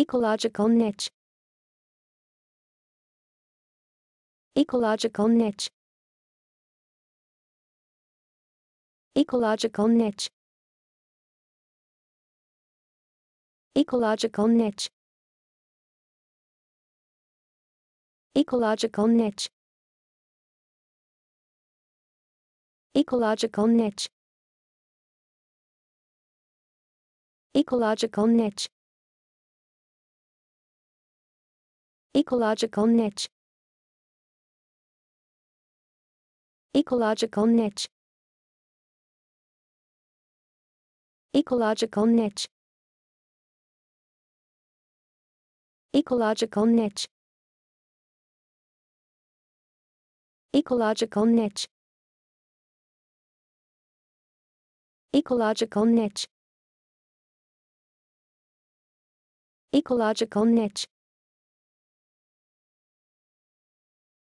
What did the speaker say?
Ecological niche Ecological niche Ecological niche Ecological niche Ecological niche Ecological niche Ecological niche Ecological niche Ecological niche Ecological niche Ecological niche Ecological niche Ecological niche Ecological niche